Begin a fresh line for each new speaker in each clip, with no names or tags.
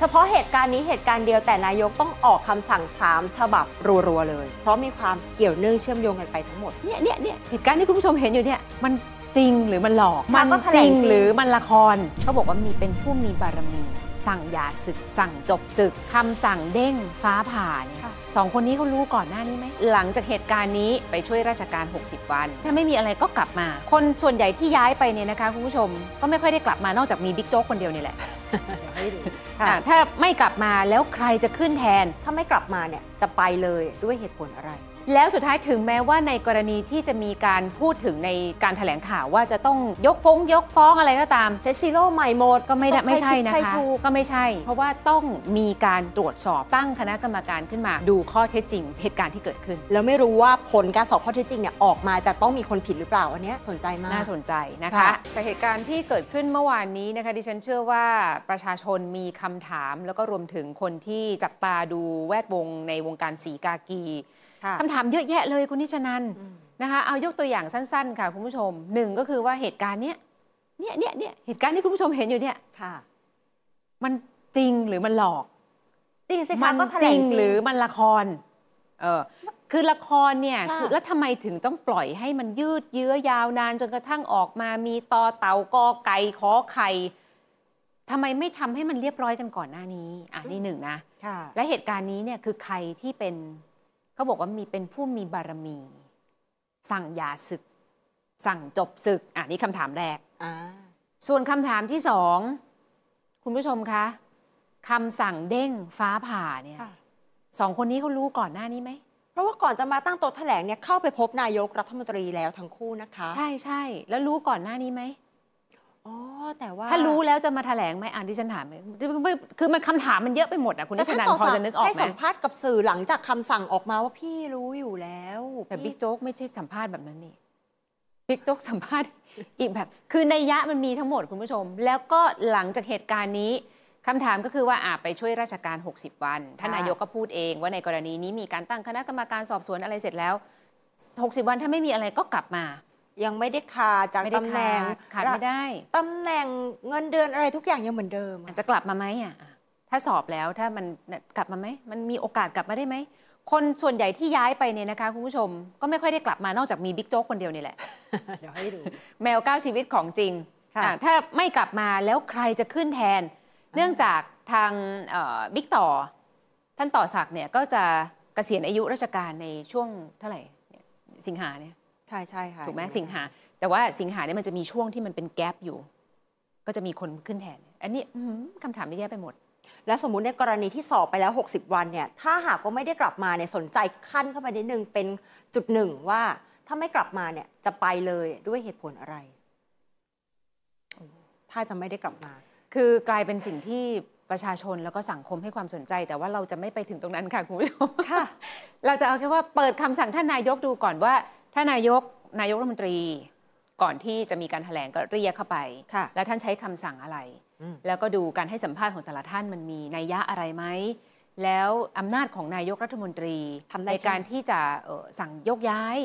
เฉพาะเหตุการณ์นี้ เหตุการณ์เดียวแต่นายกต้องออกคำสั่ง3ฉบับรัวๆเลย เพราะมีความเกี่ยวเนื่องเชื่อมโยงกันไปทั้งหมดเนี่ยเนี่ยเนี่ย
เหตุการณ์ที่คุณผู้ชมเห็นอยู่เนี่ยมันจริงหรือมันหลอก มันจริงหรือมันละครเขาบอกว่ามีเป็นผู้มีบารมี สั่งยาศึกสั่งจบศึกคำสั่งเด้งฟ้าผ่านสองคนนี้เขารู้ก่อนหน้านี้ไหมหลังจากเหตุการณ์นี้ไปช่วยราชการ 60 วัน ถ้าไม่มีอะไรก็กลับมา คนส่วนใหญ่ที่ย้ายไปเนี่ยนะคะคุณผู้ชม ก็ไม่ค่อยได้กลับมานอกจากมีบิ๊กโจ๊กคนเดียวนี่แหละถ้าไม่กลั
บมาแล้วใครจะขึ้นแทน ถ้าไม่กลับมาเนี่ยจะไปเลยด้วยเหตุผลอะไร
แล้วสุดท้ายถึงแม้ว่าในกรณีที่จะมีการพูดถึงในการถแถลงข่าวว่าจะต้องยกฟ้องยกฟ้องอะไรก็ตามใช้ซีโร่ใหม่หมดก็ไม่ได้ไม่ใช่นะคะก็ไม่ใช่ เพราะว่าต้องมีการตรวจสอบตั้งคณะกรรมการขึ้นมาดูข้อเท็จจริงเหตุการณ์ที่เกิดขึ้นแล้วไม่รู้ว่
าผลการสอบข้อเท็จจริงเนี่ย ออกมาจะต้องมีคนผิดหรือเปล่าอันนี้สนใจมากน่าสนใจนะคะจา
กเหตุการณ์ที่เกิดขึ้นเมื่อวานนี้นะคะดิฉันเชื่อว่าประชาชนมีคำถาม แล้วก็รวมถึงคนที่จับตาดูแวดวง ในวงการสีกากีคำถามเยอะแยะเลยคุณนิชนันนะคะเอายกตัวอย่างสั้นๆค่ะคุณผู้ชม หนึ่งก็คือว่าเหตุการณ์เนี้ยเนี่ยเนี่ยเนี่ยเหตุการณ์ที่คุณผู้ชมเห็นอยู่เนี่ยค่ะมันจริงหรือมันหลอก จริงสิคะมันก็จริงหรือมันละครเออคือละครเนี่ยแล้วทำไมถึงต้องปล่อยให้มันยืดเยื้อยาวนานจนกระทั่งออกมามีตอเต่ากอไก่ขอไข่ทำไมไม่ทำให้มันเรียบร้อยกันก่อนหน้านี้อ่ะนี่หนึ่งนะและเหตุการณ์นี้เนี่ยคือใครที่เป็นเขาบอกว่ามีเป็นผู้มีบารมี สั่งยาศึก สั่งจบศึก อ่านี่คำถามแรกส่วนคำถามที่สองคุณผู้ชมคะคำสั่ง
เด้งฟ้าผ่าเนี่ยสองคนนี้เขารู้ก่อนหน้านี้ไหมเพราะว่าก่อนจะมาตั้งโต๊ะแถลงเนี่ยเข้าไปพบนายกรัฐมนตรีแล้วทั้งคู่นะคะ ใช่ใช่แล้วรู้ก่อนหน้านี้ไหมอ๋อแต่ว่าถ้ารู้แล้ว
จะมาแถลงไหมอ่านที่ฉันถาม คือมันคำถามมันเยอะไปหมด
อ่ะคุณนิชนันพอจะนึกออกไหมให้สัมภาษณ์กับสื่อหลังจากคำสั่งออกมาว่าพี่รู้อยู่แล้ว
แต่บิ๊กโจ๊กไม่ใช่สัมภาษณ์แบบนั้นนี่บิ๊กโจ๊กสัมภาษณ์อีกแบบคือในยะมันมีทั้งหมดคุณผู้ชม แล้วก็หลังจากเหตุการณ์นี้คำถามก็คือว่าอาไปช่วยราชการ 60 วัน ท่านนายกก็พูดเองว่าในกรณีนี้มีการตั้งคณะกรรมการสอบสวนอะไรเสร็จแล้ว 60 วันถ้าไม่มีอะไรก็กลับมายังไม่ได้ขาดจากตำแหน่งขาดไม่ได้ ตำแหน่งเงินเดือนอะไรทุกอย่างยังเหมือนเดิมอจจะกลับมาไหมอ่ะ ถ้าสอบแล้วถ้ามันกลับมาไหม มันมีโอกาสกลับมาได้ไหม คนส่วนใหญ่ที่ย้ายไปเนี่ยนะคะคุณผู้ชม ก็ไม่ค่อยได้กลับมา นอกจากมีบิ๊กโจ๊กคนเดียวนี่แหละ เดี๋ยวให้ดู แมวก้าวชีวิตของจริง ถ้าไม่กลับมาแล้วใครจะขึ้นแทน เนื่องจากทางบิ๊กต่อท่านต่อศักดิ์เนี่ยก็จะเกษียณอายุราชการในช่วงเท่าไหร่สิงหาเนี่ย
ใช่ใช่ค่ะถูกไหมสิงห
า แต่ว่าสิงหาเนี่ยมันจะมีช่วงที่มันเป็นแกล
บอยู่ ก็จะมีคนขึ้นแทน อันนี้คำถามเยอะแยะไปหมด แล้วสมมติในกรณีที่สอบไปแล้ว 60 วันเนี่ยถ้าหากก็ไม่ได้กลับมาเนี่ยสนใจขั้นเข้าไปนิดนึงเป็นจุดหนึ่งว่าถ้าไม่กลับมาเนี่ยจะไปเลยด้วยเหตุผลอะไร ถ้าจะไม่ได้กลับมา คือกลายเป็นสิ่งที่ประชาชนแล้วก็สังคมใ
ห้ความสนใจ แต่ว่าเราจะไม่ไปถึงตรงนั้นค่ะคุณผู้ชมค่ะ เราจะเอาแค่ว่าเปิดคำสั่งท่านนายกดูก่อนว่าถ้านายกนายกรัฐมนตรีก่อนที่จะมีการแถลง ก็เรียกเข้าไป แล้วท่านใช้คำสั่งอะไร แล้วก็ดูการให้สัมภาษณ์ของแต่ละท่านมันมีนัยยะอะไรไหม แล้วอำนาจของนายกรัฐมนตรีในการที่จะสั่งยกย้าย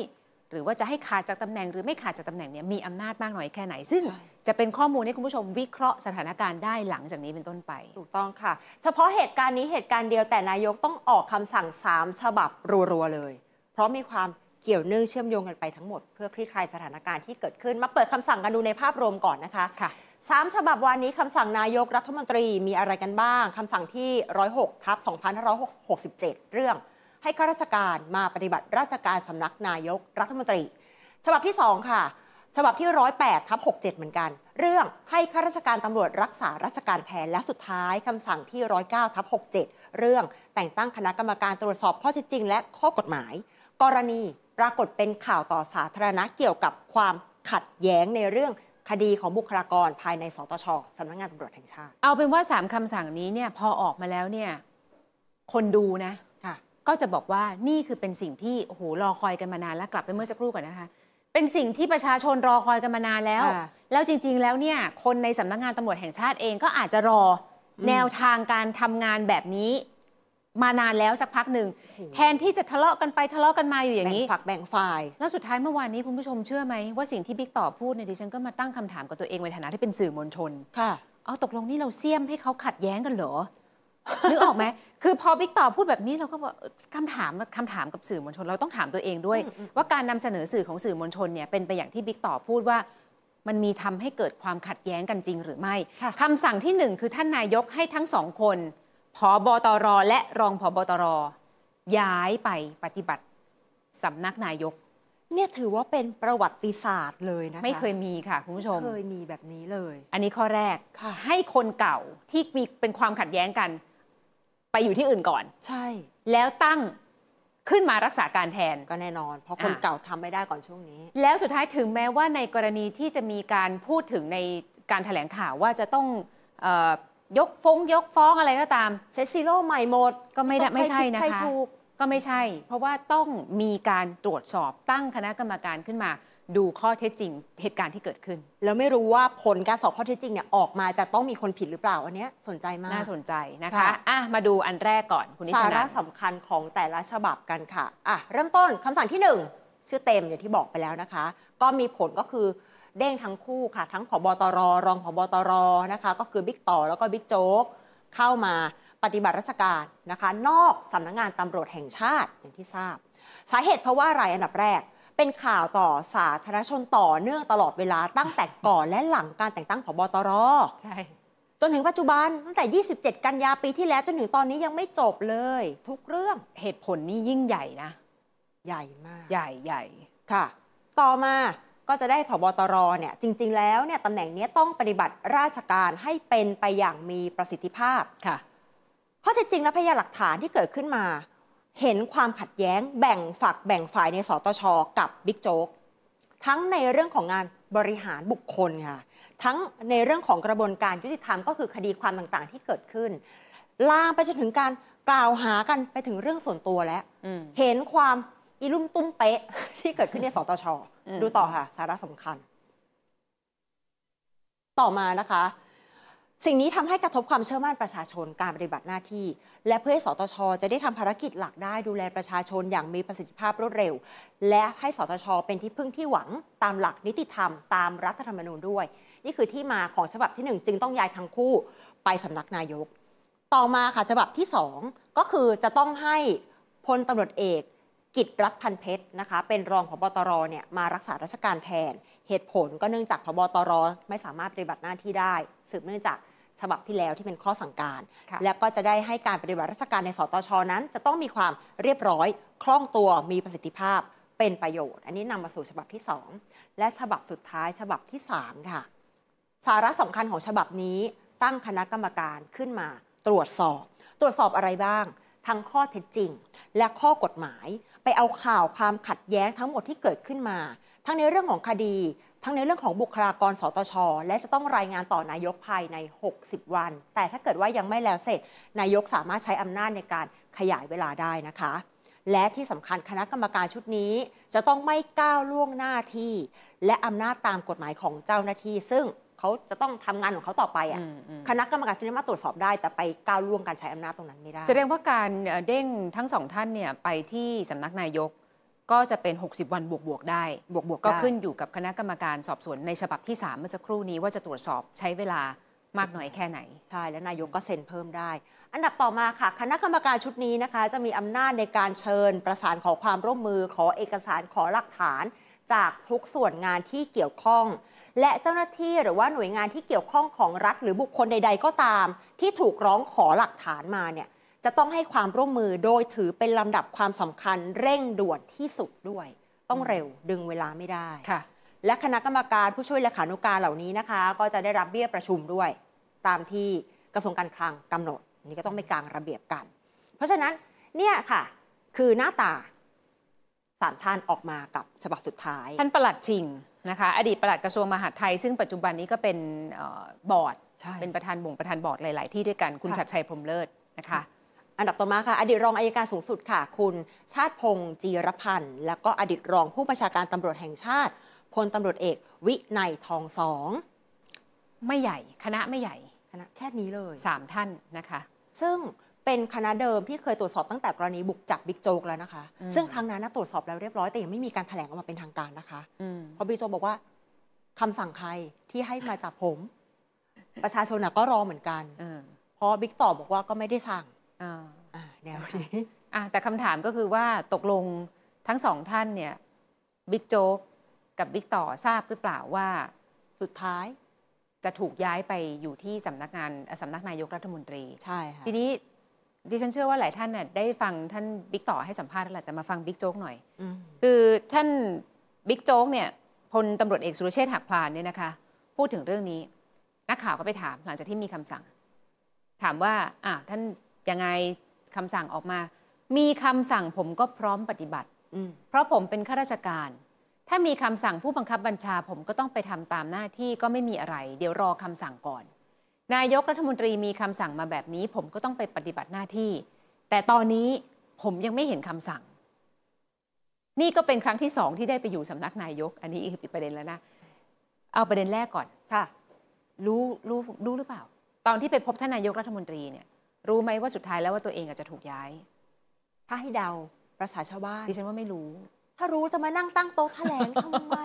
หรือว่าจะให้ขาดจากตำแหน่งหรือไม่ขาดจากตาแหน่งเนี่ยมีอำนาจมากน้อยแค่ไหน ซึ่ง
จะเป็นข้อมูลให้คุณผู้ชมวิเคราะห์สถานการณ์ได้หลังจากนี้เป็นต้นไป ถูกต้องค่ะ เฉพาะเหตุการณ์นี้เหตุการณ์เดียว แต่นายกต้องออกคำสั่ง3ฉบับรัวๆเลย เพราะมีความเกี่ยวเนื่องเชื่อมโยงกันไปทั้งหมดเพื่อคลี่คลายสถานการณ์ที่เกิดขึ้น มาเปิดคำสั่งกันดูในภาพรวมก่อนนะคะค่ะสามฉบับวันนี้คำสั่งนายกรัฐมนตรีมีอะไรกันบ้างคำสั่งที่106ทับ2567เรื่อง ให้ข้าราชการมาปฏิบัติราชการสำนักนายกรัฐมนตรีฉบับที่2ค่ะฉบับที่108ทับ67เหมือนกันเรื่องให้ข้าราชการตำรวจรักษาราชการแทนและสุดท้ายคำสั่งที่109ทับ67เรื่องแต่งตั้งคณะกรรมการตรวจสอบข้อเท็จจริงและข้อกฎหมาย กรณีปรากฏเป็นข่าวต่อสาธารณะเกี่ยวกับความขัดแย้งในเรื่องคดีของบุคลากรภายในสตชสำนักงงานตำรวจแห่งชาติ
เอาเป็นว่าสามคำสั่งนี้เนี่ยพอออกมาแล้วเนี่ยคนดูนะะก็จะบอกว่านี่คือเป็นสิ่งที่โอ้โหรอคอยกันมานาน แล้วกลับไปเมื่อสักครู่ก่อนนะคะเป็นสิ่งที่ประชาชนรอคอยกันมานานแล้ว แล้วจริงๆแล้วเนี่ยคนในสำนักงงานตำรวจแห่งชาติเองก็อาจจะรอแนวทางการทำงานแบบนี้มานานแล้วสักพักหนึ่งแทนที่จะทะเลาะกันไปทะเลาะกันมาอยู่อย่างนี้แบ่งฝักแบ่งฝ่าย แล้วสุดท้ายเมื่อวานนี้คุณผู้ชมเชื่อไหมว่าสิ่งที่บิ๊กต่อพูดเนี่ยดิฉันก็มาตั้งคำถามกับตัวเองในฐานะที่เป็นสื่อมวลชนค่ะเอาตกลงนี่เราเสี่ยมให้เขาขัดแย้งกันเหรอนึกออกไหมคือพอบิ๊กต่อพูดแบบนี้เราก็บอกคำถามคำถามกับสื่อมวลชนเราต้องถามตัวเองด้วย ว่าการนำเสนอสื่อของสื่อมวลชนเนี่ยเป็นไปอย่างที่บิ๊กต่อพูดว่า มันมีทำให้เกิดความขัดแย้งกันจริงหรือไม่คำสั่งที่หนึ่งคือท่านนายกให้ทั้งสองคนผอบอตรและรองผอบอตรย้ายไปปฏิบัติสำนักนายก เนี่ยถือว่าเป็นประวัติศาสตร์เลยนะคะ ไม่เคยมีค่ะ คุณผู้ชมเคย
มีแบบนี้เลย
อันนี้ข้อแรกให้คนเก่าที่มีเป็นความขัดแย้งกันไปอยู่ที่อื่นก่อน ใช่ แล้วตั้งขึ้นมารักษาการแทนก็แน่นอน เ
พราะคนเก่าทำไม่ได้ก่อนช่วงนี้
แล้วสุดท้ายถึงแม้ว่าในกรณีที่จะมีการพูดถึงในการถแถลงข่าวว่าจะต้องอยกฟ้องยกฟ้องอะไรก็ตามเซซีโร่ใหม่หมดก็ไม่ได้ไม่ใช่นะคะคกก็ไม่ใช่ เพราะว่าต้องมีการตรวจสอบตั้งคณะกรรมการขึ้นมา ดูข้อเท็จจริง เหตุการณ์ที่เกิดขึ้นแล้วไม่รู้ว่าผ
ลการสอบข้อเท็จจริงเนี่ยออกมาจะต้องมีคนผิดหรือเปล่าอันเนี้ยสนใจมากน่าสนใจนะคะอ่ะมาดูอันแรกก่อนคุณนิชาสาระสำคัญของแต่ละฉบับกันค่ะอ่ะเริ่มต้นคำสั่งที่ 1 ชื่อเต็มอย่างที่บอกไปแล้วนะคะ ก็มีผลก็คือเด้งทั้งคู่ค่ะ ทั้งผบตร รองผบตรนะคะ ก็คือบิ๊กต่อแล้วก็บิ๊กโจ๊ก เข้ามาปฏิบัติราชการนะคะ นอกสำนักงงานตำรวจแห่งชาติ อย่างที่ทราบ สาเหตุเพราะว่าอะไรอันดับแรก เป็นข่าวต่อสาธารณชนต่อเนื่องตลอดเวลาตั้งแต่ก่อนและหลังการแต่งตั้งผบตร ใช่ จนถึงปัจจุบันตั้งแต่ 27 กันยาปีที่แล้วจนถึงตอนนี้ยังไม่จบเลย ทุกเรื่องเหตุผลนี่ยิ่งใหญ่นะ ใหญ่มาก ใหญ่ใหญ่ค่ะ ต่อมาก็จะได้ผบตรเนี่ย จริง ๆแล้วเนี่ยตำแหน่งนี้ต้องปฏิบัติราชการให้เป็นไปอย่างมีประสิทธิภาพค่ะข้อเท็จจริงและพยานหลักฐานที่เกิดขึ้นมา เห็นความขัดแย้ง แบ่งฝักแบ่งฝ่ายในสตช กับบิ๊กโจ๊ก ทั้งในเรื่องของงานบริหารบุคคลค่ะทั้งในเรื่องของกระบวนการยุติธรรม ก็คือคดีความต่างๆที่เกิดขึ้นลามไปจนถึงการกล่าวหากันไปถึงเรื่องส่วนตัวแล้วเห็นความอิลุ่มตุ้มเป๊ะ ที่เกิดขึ้นในสตชดูต่อค่ะ สาระสำคัญ ต่อมานะคะ สิ่งนี้ทำให้กระทบความเชื่อมั่นประชาชนการปฏิบัติหน้าที่ และเพื่อให้สตชจะได้ทำภารกิจหลักได้ดูแลประชาชนอย่างมีประสิทธิภาพรวดเร็ว และให้สตชเป็นที่พึ่งที่หวังตามหลักนิติธรรม ตามรัฐธรรมนูญด้วย นี่คือที่มาของฉบับที่ 1 จึงต้องย้ายทั้งคู่ไปสำนักนายกต่อมาค่ะฉบับที่ 2 ก็คือจะต้องให้พลตำรวจเอกกิจรัฐพันเพชรนะคะเป็นรองพบตรเนี่ยมารักษาราชการแทน เหตุผลก็เนื่องจากพบตรไม่สามารถปฏิบัติหน้าที่ได้ สืบเนื่องจากฉบับที่แล้วที่เป็นข้อสั่งการ แล้วก็จะได้ให้การปฏิบัติราชการในสตชนั้น จะต้องมีความเรียบร้อยคล่องตัวมีประสิทธิภาพเป็นประโยชน์ อันนี้นำมาสู่ฉบับที่ 2 และฉบับสุดท้ายฉบับที่ 3 ค่ะ สาระสำคัญของฉบับนี้ตั้งคณะกรรมการขึ้นมาตรวจสอบ ตรวจสอบอะไรบ้าง ทั้งข้อเท็จจริง และข้อกฎหมายไปเอาข่าวความขัดแย้งทั้งหมดที่เกิดขึ้นมา ทั้งในเรื่องของคดี ทั้งในเรื่องของบุคลากรสตช และจะต้องรายงานต่อนายกภายใน 60 วัน แต่ถ้าเกิดว่ายังไม่แล้วเสร็จนายกสามารถใช้อำนาจในการขยายเวลาได้นะคะ และที่สำคัญคณะกรรมการชุดนี้ จะต้องไม่ก้าวล่วงหน้าที่ และอำนาจตามกฎหมายของเจ้าหน้าที่ ซึ่งเขาจะต้องทำงานของเขาต่อไปอ่ะ คณะกรรมการชุดนี้มาตรวจสอบได้แต่ไปก้าวล่วงการใช้อำนาจตรงนั้นไม่ได้ แสดงว่าการเด้งทั้งสองท่านเนี่ยไปที่สำนักนายกก็จะเป็น
60 วันบวกบวกได้ บวกบวกก็ขึ้นอยู่กับคณะกรรมการสอบสวนในฉบับที่3เมื่อสักครู่นี้ว่าจะ
ตรวจสอบใช้เวลามากน้อยแค่ไหนใช่และนายกก็เซ็นเพิ่มได้ อันดับต่อมาค่ะ คณะกรรมการชุดนี้นะคะจะมีอำนาจในการเชิญประสานขอความร่วมมือ ขอเอกสารขอหลักฐาน จากทุกส่วนงานที่เกี่ยวข้องและเจ้าหน้าที่หรือว่าหน่วยงานที่เกี่ยวข้องของรัฐ หรือบุคคลใด ๆ ก็ตาม ที่ถูกร้องขอหลักฐานมาเนี่ยจะต้องให้ความร่วมมือโดยถือเป็นลำดับความสำคัญเร่งด่วนที่สุดด้วย ต้องเร็วดึงเวลาไม่ได้ค่ะและคณะกรรมการผู้ช่วยเลขานุการเหล่านี้นะคะ ก็จะได้รับเบี้ยประชุมด้วยตามที่กระทรวงการคลังกำหนดนี่ก็ต้องไปกลางระเบียบกัน เพราะฉะนั้นเนี่ยค่ะ คือหน้าตาสามท่านออกมากับฉบับสุดท้ายท่านป
ระหลัดชิงนะคะอดีตปลัดกระทรวงมหาดไทย ซึ่งปัจจุบันนี้ก็เป็น
บอร์ดเป็นประธานบ่งประธานบอร์ดหลาย ๆ ที่ด้วยกันคุณชัดชัยพรมเลิศนะคะอันดับต่อมาค่ะอดีตรองอายการสูงสุดค่ะ คุณชาติพงศ์จีรพันธ์ แล้วก็อดีตรองผู้บัญชาการตำรวจแห่งชาติพลตำรวจเอกวินยทองสองไม่ใหญ่คณะไม่ใหญ่ คณะแค่นี้เลยสามท่านนะคะซึ่งเป็นคณะเดิมที่เคยตรวจสอบตั้งแต่กรณี บุกจับบิ๊กโจ๊กแล้วนะคะ ซึ่งครั้งนั้นตรวจสอบแล้วเรียบร้อย แต่ยังไม่มีการแถลงออกมาเป็นทางการนะคะเพราะบิ๊กโจ๊กบอกว่า คำสั่งใครที่ให้มาจับผม ประชาชนก็รอเหมือนกันเพราะบิ๊กตอบบอกว่าก็ไม่ได้สั่ง
แนวนี้แต่คำถามก็คือว่าตกลงทั้งสองท่านเนี่ยบิ๊กโจ๊กกับบิ๊กต่อทราบหรือเปล่าว่าสุดท้ายจะถูกย้ายไปอยู่ที่สำนักงานสำนักนายกรัฐมนตรีใช่ค่ะทีนี้ดิฉันเชื่อว่าหลายท่านน่ะได้ฟังท่านบิ๊กต่อให้สัมภาษณ์แล้วแหละแต่มาฟังบิ๊กโจ๊กหน่อยคือท่านบิ๊กโจ๊กเนี่ยพลตำรวจเอกสุรเชษฐ์หักพลานเนี่ยนะคะพูดถึงเรื่องนี้ นักข่าวก็ไปถาม หลังจากที่มีคำสั่ง ถามว่าอ่าท่านยังไงคำสั่งออกมา มีคำสั่งผมก็พร้อมปฏิบัติเพราะผมเป็นข้าราชการ ถ้ามีคำสั่งผู้บังคับบัญชาผมก็ต้องไปทำตามหน้าที่ก็ไม่มีอะไร เดี๋ยวรอคำสั่งก่อนนายกรัฐมนตรีมีคำสั่งมาแบบนี้ ผมก็ต้องไปปฏิบัติหน้าที่ แต่ตอนนี้ผมยังไม่เห็นคำสั่ง นี่ก็เป็นครั้งที่สองที่ได้ไปอยู่สำนักนายก อันนี้อีกประเด็นแล้วนะ เอาประเด็นแรกก่อนค่ะรู้รู้รู้หรือเปล่า ตอนที่ไปพบท่านนายกรัฐมนตรีเนี่ย รู้ไหมว่าสุดท้ายแล้วว่าตัวเองอาจจะถูกย้ายถ้าให้เดา ประษาชาวบ้านดิฉันว่าไม่รู้
ถ้ารู้จะมานั่งตั้งโต๊ะแถลงทำไม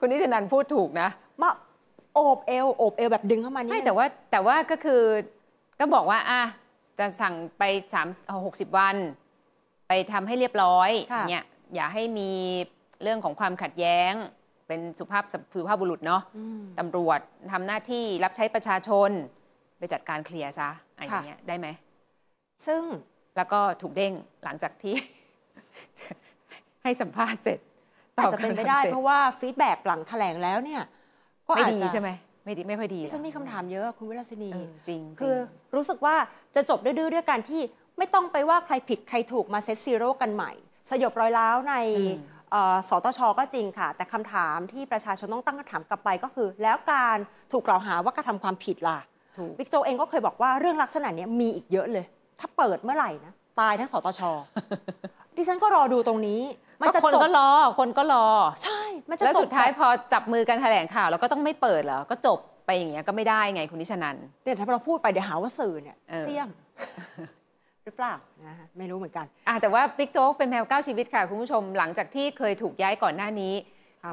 คุณนิชนันพูดถูกนะโอบเอวโอบเอวแบบดึงเข้ามานี่ไม่แต่ว่าแต่ว่าก็คือก็บอกว่า อ่ะ จะสั่งไปสามหกสิบวัน ไปทำให้เรียบร้อยเนี่ยอย่าให้มีเรื่องของความขัดแย้ง เป็นสุภาพ สุภาพบุรุษเนาะตำรวจทำหน้าที่รับใช้ประชาชน ไปจัดการเคลียร์ซะอะไรเงี้ยได้ไหม ซึ่งแล้วก็ถูกเด้งหลังจากที่ ให้สัมภาษณ์เสร็จอาจจะเป็นไม่ได้ เพราะว
่าฟีดแบ็กหลังแถลงแล้วเนี่ย
ก็ไม่ดีใช่ไหม
ไม่ดีไม่ค่อยดีฉันมีคำถามเยอะคุณวิลาสินีจริงคือรู้สึกว่าจะจบดื้อด้วยการที่ไม่ต้องไปว่าใครผิดใครถูกมาเซตซีโร่กันใหม่ สยบรอยร้าวในสตช ก็จริงค่ะ แต่คำถามที่ประชาชนต้องตั้งคำถามกลับไปก็คือ แล้วการถูกกล่าวหาว่ากระทาความผิดล่ะบิ๊กโจเองก็เคยบอกว่าเรื่องลักษณะนี้มีอีกเยอะเลย ถ้าเปิดเมื่อไหร่นะตายทั้งสตชดิฉันก็รอดูตรงนี้มันจะคนก็ร
อ คนก็รอใช่ มันจะแล้วสุดท้ายพอจับมือกันแถลงข่าว แล้วก็ต้องไม่เปิดเหรอ ก็จบไปอย่างเงี้ยก็ไม่ได้ไงคุณนิชนันเดี๋ยวถ้าเราพูดไปเดี๋ยวหาว่าสื่อเนี่ยเสี่ยม
หรือเปล่านะ
ไม่รู้เหมือนกัน แต่ว่าบิ๊กโจ๊กเป็นแมวเก้าชีวิตค่ะ คุณผู้ชมหลังจากที่เคยถูกย้ายก่อนหน้านี้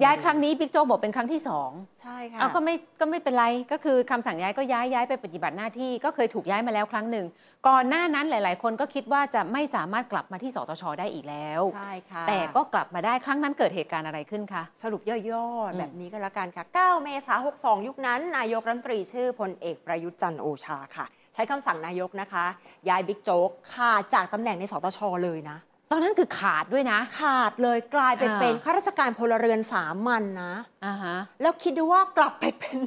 ย้ายครั้งนี้บิ๊กโจ๊กบอกเป็นครั้งที่สอง
ใช่ค่ะเอาก็ไม
่ก็ไม่เป็นไรก็คือคำสั่งย้ายก็ย้ายย้ายไปปฏิบัติหน้าที่ก็เคยถูกย้ายมาแล้วครั้งหนึ่ง ก่อนหน้านั้นหลายๆ คนก็คิดว่าจะไม่สามารถกลับมาที่สตชได้อีกแล้ว ใช่ค่ะ แต่ก็กลับมาได้ครั้งนั้นเกิดเหตุการณ์อะไรขึ้นคะสรุปย่อๆแบบน
ี้ก็แล้วกันค่ะ 9 เมษายน 62 ยุคนั้น นายกรัฐมนตรีชื่อพลเอกประยุทธ์จันโอชาค่ะ ใช้คำสั่งนายกนะคะ ย้ายบิ๊กโจ๊กขาดจากตำแหน่งในสตชเลยนะตอนนั้นคือขาดด้วยนะ ขาดเลยกลายเป็นเป็นข้าราชการพลเรือนสามัญนนะแล้วคิดดูว่ากลับไปเป็น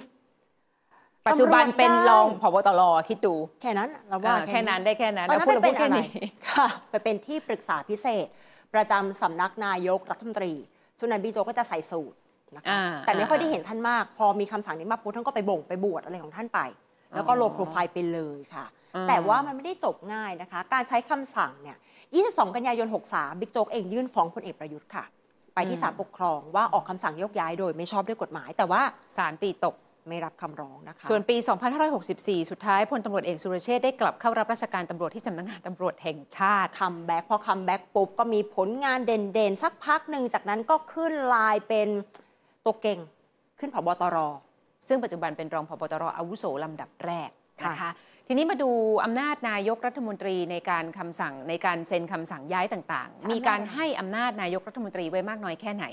ปัจจุบันเป็นรองผบตรคิดดู แค่นั้นเราว่าแค่นั้นได้แค่นั้นแล้วัูนไปเป็นอะไรค่ะไปเป็นที่ปรึกษาพิเศษ ประจำสำนักนายกรัฐมนตรีช่วงนั้นบีโจก็จะใส่สูตรนะคะแต่ไม่ค่อยได้เห็นท่านมากพอมีคำสั่งนี้มาปุ๊บท่านก็ไปบ่งไปบวชอะไรของท่านไป แล้วก็โลโปรไฟล์ไปเลยค่ะ แต่ว่ามันไม่ได้จบง่ายนะคะ การใช้คำสั่งเนี่ย22 กันยายน 63 บิ๊กโจ๊กเองยื่นฟ้องพลเอกประยุทธ์ค่ะ ไปที่ศาลปกครองว่าออกคำสั่งยกย้ายโดยไม่ชอบด้วยกฎหมาย แต่ว่าศาลตีตกไม่
รับคำร้องนะคะ ส่วนปี 2564 สุดท้ายพลตำรวจเอกสุรเชษได้กลับเข้ารับราชการตำรวจที่ส
ำนักงานตำรวจแห่งชาติคัมแบ็กพอคัมแบ็กปุ๊บ ก็มีผลงานเด่นๆสักพักหนึ่งจากนั้นก็ขึ้นลายเป็นตัวเก่งขึ้นผบตรซึ่งปัจจุ
บันเป็นรองผบตรอาวุโสลำดับแรกนะคะทีนี้มาดูอำนาจนายกรัฐมนตรีในการคำสั่งในการเซ็นคำสั่งย้ายต่าง ๆ มีการให้อำนาจนายกรัฐมนตรีไว้มากน้อยแค่ไหน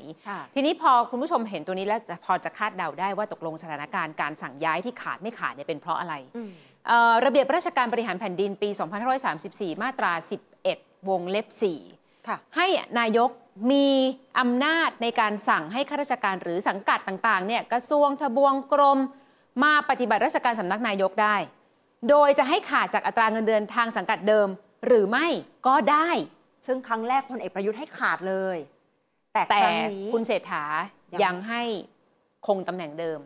ทีนี้พอคุณผู้ชมเห็นตัวนี้แล้วจะพอจะคาดเดาได้ว่าตกลงสถานการณ์การสั่งย้ายที่ขาดไม่ขาดเนี่ยเป็นเพราะอะไร ระเบียบราชการบริหารแผ่นดินปี 2534 มาตรา 11 วงเล็บ4 ให้นายกมีอำนาจในการสั่งให้ข้าราชการหรือสังกัดต่างๆ เนี่ยกระทรวงทบวงกรมมาปฏิบัติราชการสำนักนายกได้โดยจะให้ขาดจากอัตราเงินเดือนทางสังกัดเดิม หรือไม
่ก็ได้ ซึ่งครั้งแรกพลเอกประยุทธ์ให้ขาดเลย
แต่คแตรั้งนี้คุณเศรษฐายังยังให้คงตำแหน่งเดิม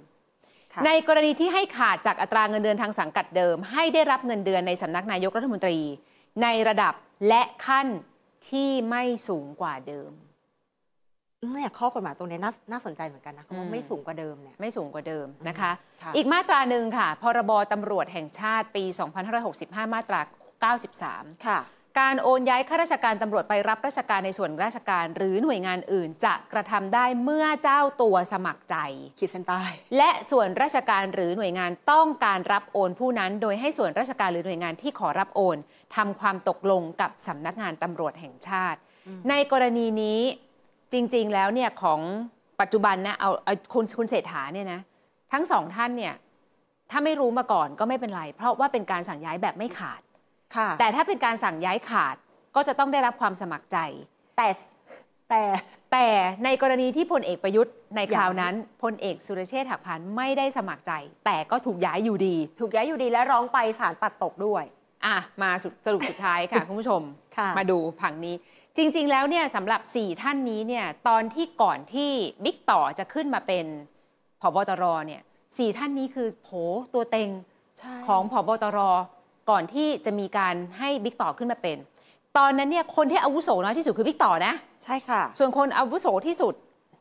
ในกรณีที่ให้ขาดจากอัตราเงินเดือนทางสังกัดเดิม ให้ได้รับเงินเดือนในสำนักนายกรัฐมนตรี ในระดับและขั้นที่ไม่สูงกว่าเดิมเนี่ยข้อกฎหมายตรงนี้น่าสนใจเหมือนกันนะเขาไม่สูงกว่าเดิมเนี่ยไม่สูงกว่าเดิมนะคะ อีกมาตราหนึ่งค่ะพรบตำรวจแห่งชาติปี 2565 มาตรา 93 ค่ะ การโอนย้ายข้าราชการตำรวจไปรับราชการในส่วนราชการหรือหน่วยงานอื่น จะกระทำได้เมื่อเจ้าตัวสมัครใจขีดเส้นใต้และส่วนราชการหรือหน่วยงานต้องการรับโอนผู้นั้น โดยให้ส่วนราชการหรือหน่วยงานที่ขอรับโอนทำความตกลงกับสำนักงานตำรวจแห่งชาติ ในกรณีนี้จริงๆ แล้วเนี่ยของปัจจุบันนะเอาเอาคุณคุณเศรษฐาเนี่ยนะทั้งสองท่านเนี่ยถ้าไม่รู้มาก่อนก็ไม่เป็นไร เพราะว่าเป็นการสั่งย้ายแบบไม่ขาด แต่ถ้าเป็นการสั่งย้ายขาดก็จะต้องได้รับความสมัครใจ แต่แต่แต่ในกรณีที่พลเอกประยุทธ์ในคราวนั้นพลเอก สุรเชษฐ์หักพันไม่ได้สมัครใจ แต่ก็ถูกย้ายอยู่ดี ถูกย้ายอยู่ดีและร้องไปศาลปัดตกด้วยอ่ะมาสรุปสุดท้ายค่ะคุณผู้ชมมาดูผังนี้จริงๆ แล้วเนี่ยสำหรับ 4 ท่านนี้เนี่ยตอนที่ก่อนที่บิ๊กต่อจะขึ้นมาเป็นผบตรเนี่ยสี่ท่านนี้คือโผตัวเต็งของผบตรก่อนที่จะมีการให้บิ๊กต่อขึ้นมาเป็น ตอนนั้นเนี่ยคนที่อาวุโสน้อยที่สุดคือบิ๊กต่อนะใช่ค่ะ ส่วนคนอาวุโสที่สุด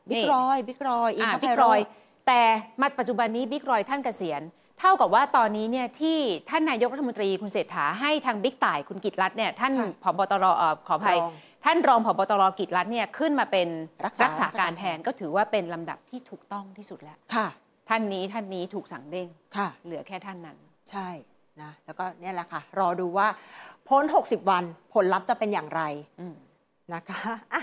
บิ๊กรอ
ยบิ๊กรอยอินทรอย
แต่มาปัจจุบันนี้บิ๊กรอยท่านเกษียณเท่ากับว่าตอนนี้เนี่ยที่ท่านนายกรัฐมนตรีคุณเศรษฐาให้ทางบิ๊กต่ายคุณกิตรัตน์เนี่ยท่านผบตรขออภัยท่านรองผบตรกิจรัตน์เนี่ยขึ้นมาเป็นรักษาการแทนก็ถือว่าเป็นลำดับที่ถูกต้องที่สุดแล้วค่ะ ท่านนี้ท่านนี้ถูกสั่ง
เด้งค่ะ เหลือแค่ท่านนั้น ใช่นะแล้วก็เนี่ยแหละค่ะ รอดูว่าพ้น 60 วันผลลัพธ์จะเป็นอย่างไรนะคะอ่ะ